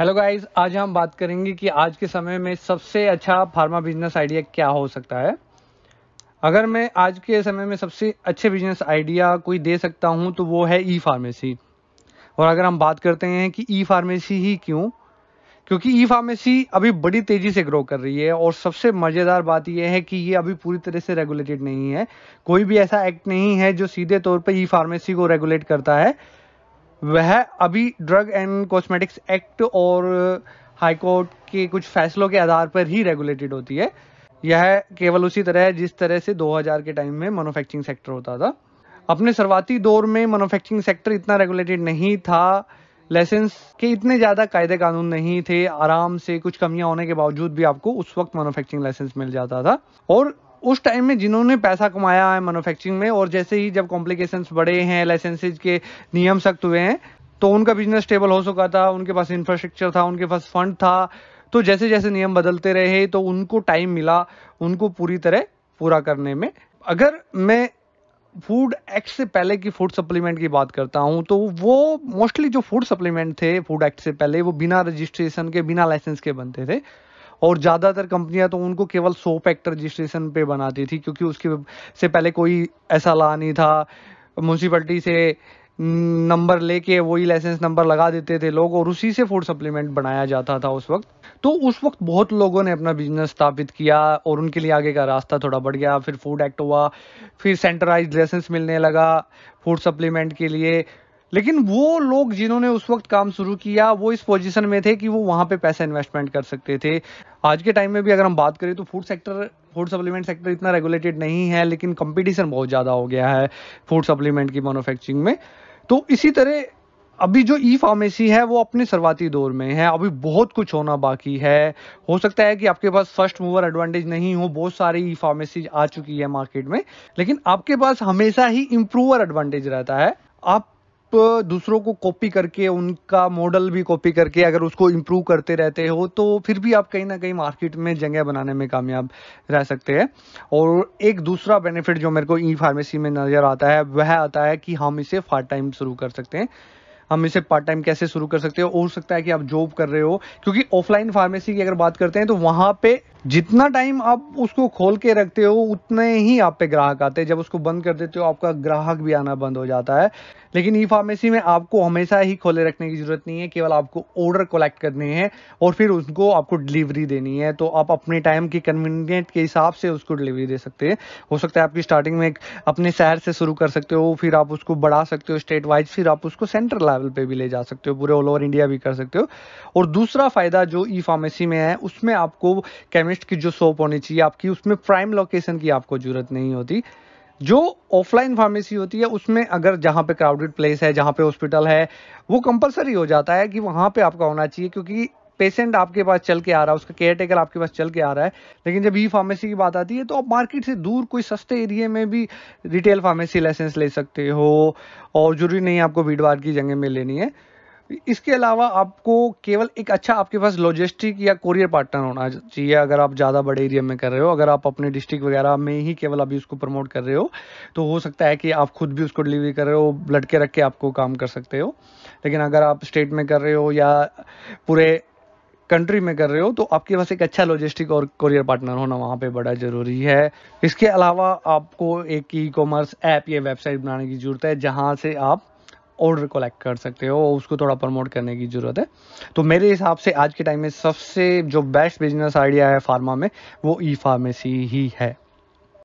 hello guys आज हम बात करेंगे कि आज के समय में सबसे अच्छा फार्मा बिजनेस आइडिया क्या हो सकता है अगर मैं आज के समय में सबसे अच्छे बिजनेस आइडिया कोई दे सकता हूं तो वो है ई फार्मेसी और अगर हम बात करते हैं कि ई फार्मेसी ही क्यों क्योंकि ई फार्मेसी अभी बड़ी तेजी से ग्रो कर रही है और सबसे मज़ेदार बात यह है कि ये अभी पूरी तरह से रेगुलेटेड नहीं है कोई भी ऐसा एक्ट नहीं है जो सीधे तौर पर ई फार्मेसी को रेगुलेट करता है वह अभी ड्रग एंड कॉस्मेटिक्स एक्ट और हाई uh, कोर्ट के कुछ फैसलों के आधार पर ही रेगुलेटेड होती है यह केवल उसी तरह है जिस तरह से 2000 के टाइम में मैनुफैक्चरिंग सेक्टर होता था अपने शुरुआती दौर में मैनुफैक्चरिंग सेक्टर इतना रेगुलेटेड नहीं था लाइसेंस के इतने ज़्यादा कायदे कानून नहीं थे आराम से कुछ कमियां होने के बावजूद भी आपको उस वक्त मैनुफैक्चरिंग लाइसेंस मिल जाता था और उस टाइम में जिन्होंने पैसा कमाया है मैनुफैक्चरिंग में और जैसे ही जब कॉम्प्लिकेशंस बढ़े हैं लाइसेंसेज के नियम सख्त हुए हैं तो उनका बिजनेस स्टेबल हो चुका था उनके पास इंफ्रास्ट्रक्चर था उनके पास फंड था तो जैसे जैसे नियम बदलते रहे तो उनको टाइम मिला उनको पूरी तरह पूरा करने में अगर मैं फूड एक्ट से पहले की फूड सप्लीमेंट की बात करता हूं तो वो मोस्टली जो फूड सप्लीमेंट थे फूड एक्ट से पहले वो बिना रजिस्ट्रेशन के बिना लाइसेंस के बनते थे और ज़्यादातर कंपनियां तो उनको केवल सोप एक्ट रजिस्ट्रेशन पे बनाती थी क्योंकि उसके से पहले कोई ऐसा ला नहीं था म्यूनसिपल्टी से नंबर लेके वही लाइसेंस नंबर लगा देते थे लोग और उसी से फूड सप्लीमेंट बनाया जाता था उस वक्त तो उस वक्त बहुत लोगों ने अपना बिजनेस स्थापित किया और उनके लिए आगे का रास्ता थोड़ा बढ़ गया फिर फूड एक्ट हुआ फिर सेंट्रलाइज लाइसेंस मिलने लगा फूड सप्लीमेंट के लिए लेकिन वो लोग जिन्होंने उस वक्त काम शुरू किया वो इस पोजीशन में थे कि वो वहां पे पैसा इन्वेस्टमेंट कर सकते थे आज के टाइम में भी अगर हम बात करें तो food sector food supplement sector इतना रेगुलेटेड नहीं है लेकिन कंपटीशन बहुत ज़्यादा हो गया है फूड सप्लीमेंट की मैनुफैक्चरिंग में तो इसी तरह अभी जो ई फार्मेसी है वो अपने शुरुआती दौर में है अभी बहुत कुछ होना बाकी है हो सकता है कि आपके पास फर्स्ट मूवर एडवांटेज नहीं हो बहुत सारी ई फार्मेसी आ चुकी है मार्केट में लेकिन आपके पास हमेशा ही इम्प्रूवर एडवांटेज रहता है आप दूसरों को कॉपी करके उनका मॉडल भी कॉपी करके अगर उसको इम्प्रूव करते रहते हो तो फिर भी आप कहीं ना कहीं मार्केट में जगह बनाने में कामयाब रह सकते हैं और एक दूसरा बेनिफिट जो मेरे को ई फार्मेसी में नज़र आता है वह आता है कि हम इसे पार्ट टाइम शुरू कर सकते हैं हम इसे पार्ट टाइम कैसे शुरू कर सकते हो हो सकता है कि आप जॉब कर रहे हो क्योंकि ऑफलाइन फार्मेसी की अगर बात करते हैं तो वहाँ पे जितना टाइम आप उसको खोल के रखते हो उतने ही आप पे ग्राहक आते हैं जब उसको बंद कर देते हो आपका ग्राहक भी आना बंद हो जाता है लेकिन ई फार्मेसी में आपको हमेशा ही खोले रखने की जरूरत नहीं है केवल आपको ऑर्डर कलेक्ट करने हैं और फिर उसको आपको डिलीवरी देनी है तो आप अपने टाइम की कन्वीनियंट के हिसाब से उसको डिलीवरी दे सकते हैं हो सकता है आपकी स्टार्टिंग में अपने शहर से शुरू कर सकते हो फिर आप उसको बढ़ा सकते हो स्टेट वाइज फिर आप उसको सेंट्रल लेवल पर भी ले जा सकते हो पूरे ऑल ओवर इंडिया भी कर सकते हो और दूसरा फायदा जो ई फार्मेसी में है उसमें आपको केमिकल केमिस्ट की जो शॉप होनी चाहिए आपकी उसमें प्राइम लोकेशन की आपको जरूरत नहीं होती जो ऑफलाइन फार्मेसी होती है उसमें अगर जहाँ पे क्राउडेड प्लेस है जहाँ पे हॉस्पिटल है वो कंपलसरी हो जाता है कि वहाँ पे आपका होना चाहिए क्योंकि पेशेंट आपके पास चल के आ रहा है उसका केयर टेकर आपके पास चल के आ रहा है लेकिन जब ई फार्मेसी की बात आती है तो आप मार्केट से दूर कोई सस्ते एरिए में भी रिटेल फार्मेसी लाइसेंस ले सकते हो और जरूरी नहीं आपको भीड़ की जगह में लेनी है इसके अलावा आपको केवल एक अच्छा आपके पास लॉजिस्टिक या कोरियर पार्टनर होना चाहिए अगर आप ज़्यादा बड़े एरिया में कर रहे हो अगर आप अपने डिस्ट्रिक्ट वगैरह में ही केवल अभी उसको प्रमोट कर रहे हो तो हो सकता है कि आप खुद भी उसको डिलीवरी कर रहे हो लटके रख के आपको काम कर सकते हो लेकिन अगर आप स्टेट में कर रहे हो या पूरे कंट्री में कर रहे हो तो आपके पास एक अच्छा लॉजिस्टिक और कोरियर पार्टनर होना वहाँ पे बड़ा जरूरी है इसके अलावा आपको एक ई कॉमर्स ऐप या वेबसाइट बनाने की जरूरत है जहाँ से आप ऑर्डर कलेक्ट कर सकते हो उसको थोड़ा प्रमोट करने की ज़रूरत है तो मेरे हिसाब से आज के टाइम में सबसे जो बेस्ट बिजनेस आइडिया है फार्मा में वो ई फार्मेसी ही है